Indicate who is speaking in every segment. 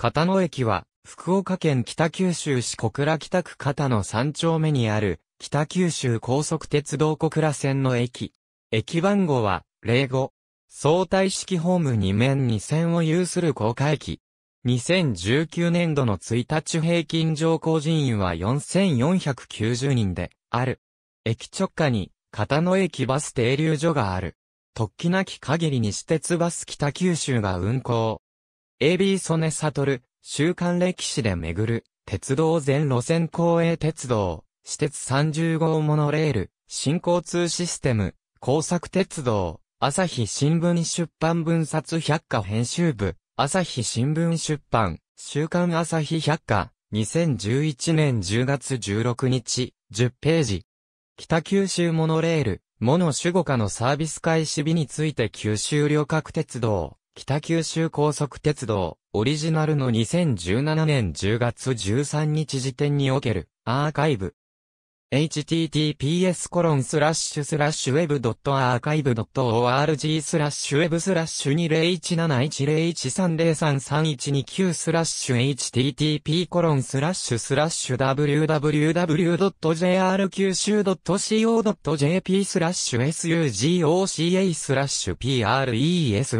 Speaker 1: 片野駅は、福岡県北九州市小倉北区片野三丁目にある、北九州高速鉄道小倉線の駅。駅番号は、05。相対式ホーム2面2線を有する高架駅。2019年度の1日平均乗降人員は4490人で、ある。駅直下に、片野駅バス停留所がある。突起なき限りに私鉄バス北九州が運行。AB 曽根悟、週刊歴史で巡る、鉄道全路線公営鉄道、私鉄30号モノレール、新交通システム、工作鉄道、朝日新聞出版分冊百科編集部、朝日新聞出版、週刊朝日百科、2011年10月16日、10ページ。北九州モノレール、モノ守護下のサービス開始日について九州旅客鉄道、北九州高速鉄道、オリジナルの2017年10月13日時点における、アーカイブ、https コロンスラッシュスラッシュウェブドットアーカイブドット org スラッシュウェブスラッシュ201710133129スラッシュ http コロンスラッシュスラッシュ www.jrkyushu.co.jp スラッシュ sugoca スラッシュ presssrelease ス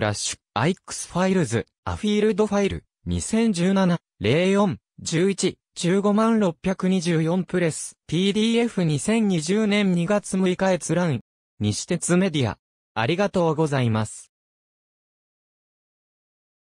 Speaker 1: ラッシュ ix ファイルズアフィールドファイル2017 04 11 15万624プレス、PDF2020 年2月6日閲覧、西鉄メディア。ありがとうございます。